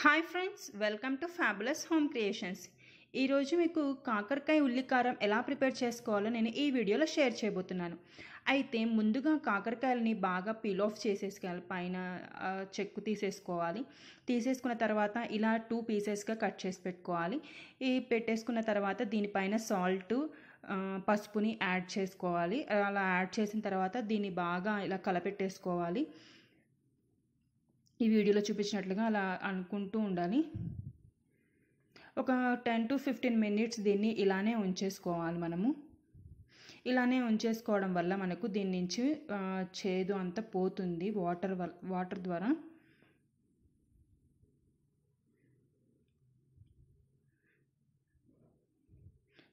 hi friends welcome to fabulous home creations ఈరోజు మీకు కాకరకాయ ఉల్లికారం ఎలా ప్రిపేర్ చేసుకోవాలో నేను ఈ వీడియోలో షేర్ చేయబోతున్నాను అయితే ముందుగా కాకరకాయలని బాగా పీల్ ఆఫ్ చేసేసుకోవాలి పైన చెక్కు తీసేసుకోవాలి తీసేసుకున్న తర్వాత ఇలా టూ పీసెస్గా కట్ చేసి పెట్టుకోవాలి ఈ పెట్టేసుకున్న తర్వాత దీనిపైన సాల్ట్ పసుపుని యాడ్ చేసుకోవాలి అలా యాడ్ చేసిన తర్వాత దీన్ని బాగా ఇలా కలపెట్టేసుకోవాలి ఈ వీడియోలో చూపించినట్లుగా అలా అనుకుంటూ ఉండాలి ఒక టెన్ టు ఫిఫ్టీన్ మినిట్స్ దీన్ని ఇలానే ఉంచేసుకోవాలి మనము ఇలానే ఉంచేసుకోవడం వల్ల మనకు దీని నుంచి చేదు అంతా పోతుంది వాటర్ వాటర్ ద్వారా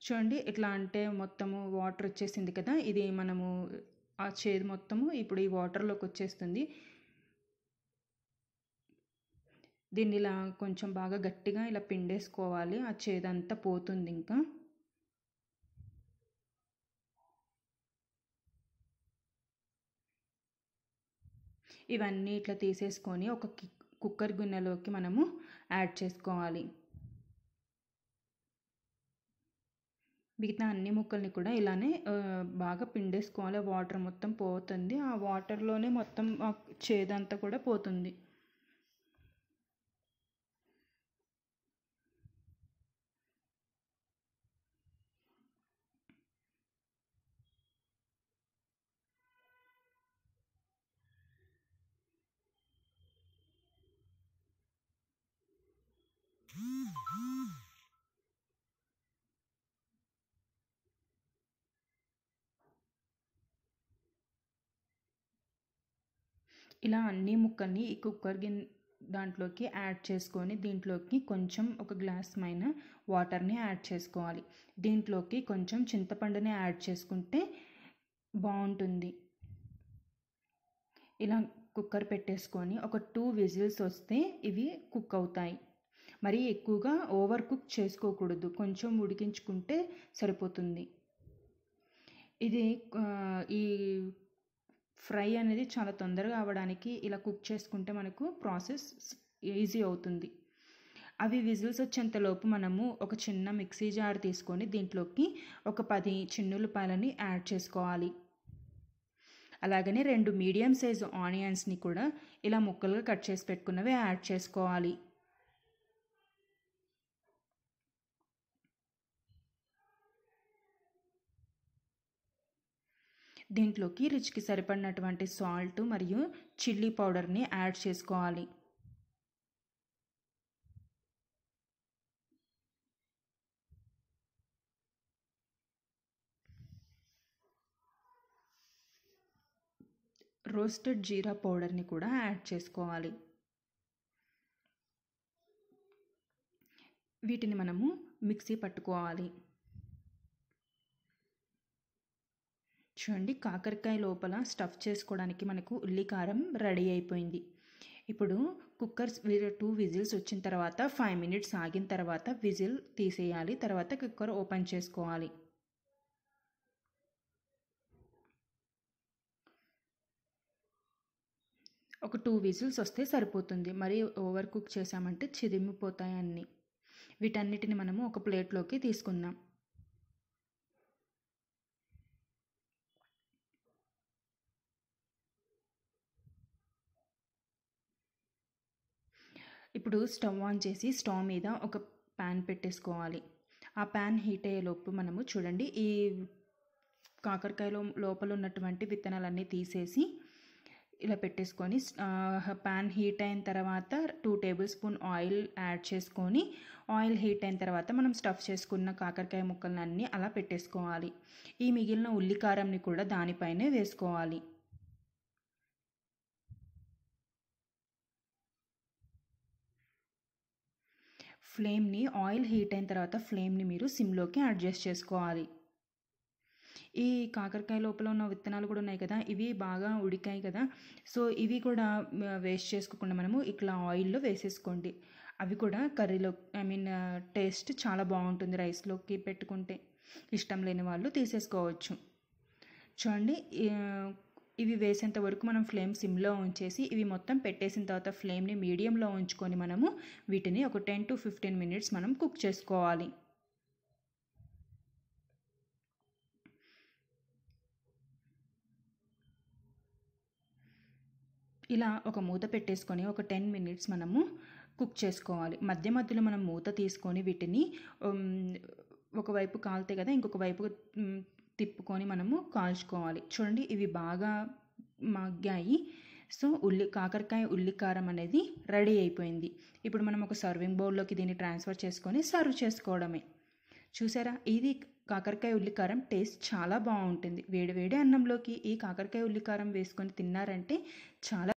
చూడండి ఇట్లా అంటే మొత్తము వాటర్ వచ్చేసింది కదా ఇది మనము ఆ చేదు మొత్తము ఇప్పుడు ఈ వాటర్లోకి వచ్చేస్తుంది దీన్ని ఇలా కొంచెం బాగా గట్టిగా ఇలా పిండేసుకోవాలి ఆ చేదంతా పోతుంది ఇంకా ఇవన్నీ ఇట్లా తీసేసుకొని ఒక కుక్కర్ గిన్నెలోకి మనము యాడ్ చేసుకోవాలి మిగతా అన్ని ముక్కల్ని కూడా ఇలానే బాగా పిండేసుకోవాలి వాటర్ మొత్తం పోతుంది ఆ వాటర్లోనే మొత్తం చేదంతా కూడా పోతుంది ఇలా అన్ని ముక్కల్ని ఈ కుక్కర్ గిన్ దాంట్లోకి యాడ్ చేసుకొని దీంట్లోకి కొంచెం ఒక గ్లాస్ పైన వాటర్ని యాడ్ చేసుకోవాలి దీంట్లోకి కొంచెం చింతపండుని యాడ్ చేసుకుంటే బాగుంటుంది ఇలా కుక్కర్ పెట్టేసుకొని ఒక టూ విజిల్స్ వస్తే ఇవి కుక్ అవుతాయి మరి ఎక్కువగా ఓవర్ కుక్ చేసుకోకూడదు కొంచెం ఉడికించుకుంటే సరిపోతుంది ఇది ఈ ఫ్రై అనేది చాలా తొందరగా అవ్వడానికి ఇలా కుక్ చేసుకుంటే మనకు ప్రాసెస్ ఈజీ అవుతుంది అవి విజిల్స్ వచ్చేంతలోపు మనము ఒక చిన్న మిక్సీ జార్ తీసుకొని దీంట్లోకి ఒక పది చిన్నులపాయలని యాడ్ చేసుకోవాలి అలాగనే రెండు మీడియం సైజు ఆనియన్స్ని కూడా ఇలా ముక్కలుగా కట్ చేసి పెట్టుకున్నవి యాడ్ చేసుకోవాలి దీంట్లోకి రుచికి సరిపడినటువంటి సాల్ట్ మరియు చిల్లీ పౌడర్ని యాడ్ చేసుకోవాలి రోస్టెడ్ జీరా పౌడర్ని కూడా యాడ్ చేసుకోవాలి వీటిని మనము మిక్సీ పట్టుకోవాలి చూడండి కాకరకాయ లోపల స్టఫ్ చేసుకోవడానికి మనకు ఉల్లి కారం రెడీ అయిపోయింది ఇప్పుడు కుక్కర్ టూ విజిల్స్ వచ్చిన తర్వాత ఫైవ్ మినిట్స్ ఆగిన తర్వాత విజిల్ తీసేయాలి తర్వాత కుక్కర్ ఓపెన్ చేసుకోవాలి ఒక టూ విజిల్స్ వస్తే సరిపోతుంది మరి ఓవర్ కుక్ చేసామంటే చిదిమిపోతాయి అన్నీ వీటన్నిటిని మనము ఒక ప్లేట్లోకి తీసుకుందాం ఇప్పుడు స్టవ్ ఆన్ చేసి స్టవ్ మీద ఒక ప్యాన్ పెట్టేసుకోవాలి ఆ ప్యాన్ హీట్ అయ్యేలోపు మనము చూడండి ఈ కాకరకాయలో లోపల ఉన్నటువంటి విత్తనాలన్నీ తీసేసి ఇలా పెట్టేసుకొని ప్యాన్ హీట్ అయిన తర్వాత two tablespoon oil add చేసుకొని ఆయిల్ హీట్ అయిన తర్వాత మనం స్టఫ్ చేసుకున్న కాకరకాయ ముక్కలన్నీ అలా పెట్టేసుకోవాలి ఈ మిగిలిన ఉల్లికారంని కూడా దానిపైనే వేసుకోవాలి ఫ్లేమ్ని ఆయిల్ హీట్ అయిన తర్వాత ఫ్లేమ్ని మీరు సిమ్లోకి అడ్జస్ట్ చేసుకోవాలి ఈ కాకరకాయ లోపల ఉన్న విత్తనాలు కూడా ఉన్నాయి కదా ఇవి బాగా ఉడికాయి కదా సో ఇవి కూడా వేస్ట్ చేసుకోకుండా మనము ఇట్లా ఆయిల్లో వేసేసుకోండి అవి కూడా కర్రీలో ఐ మీన్ టేస్ట్ చాలా బాగుంటుంది రైస్లోకి పెట్టుకుంటే ఇష్టం లేని వాళ్ళు తీసేసుకోవచ్చు చూడండి ఇవి వేసేంత వరకు మనం ఫ్లేమ్ సిమ్లో ఉంచేసి ఇవి మొత్తం పెట్టేసిన తర్వాత ఫ్లేమ్ని మీడియంలో ఉంచుకొని మనము వీటిని ఒక టెన్ టు ఫిఫ్టీన్ మినిట్స్ మనం కుక్ చేసుకోవాలి ఇలా ఒక మూత పెట్టేసుకొని ఒక టెన్ మినిట్స్ మనము కుక్ చేసుకోవాలి మధ్య మధ్యలో మనం మూత తీసుకొని వీటిని ఒకవైపు కాలితే కదా ఇంకొక వైపు తిప్పుకొని మనము కాల్చుకోవాలి చూడండి ఇవి బాగా మగ్గాయి సో ఉల్లి కాకరకాయ ఉల్లికారం అనేది రెడీ అయిపోయింది ఇప్పుడు మనం ఒక సర్వింగ్ బౌల్లోకి దీన్ని ట్రాన్స్ఫర్ చేసుకొని సర్వ్ చేసుకోవడమే చూసారా ఇది కాకరకాయ ఉల్లికారం టేస్ట్ చాలా బాగుంటుంది వేడివేడి అన్నంలోకి ఈ కాకరకాయ ఉల్లికారం వేసుకొని తిన్నారంటే చాలా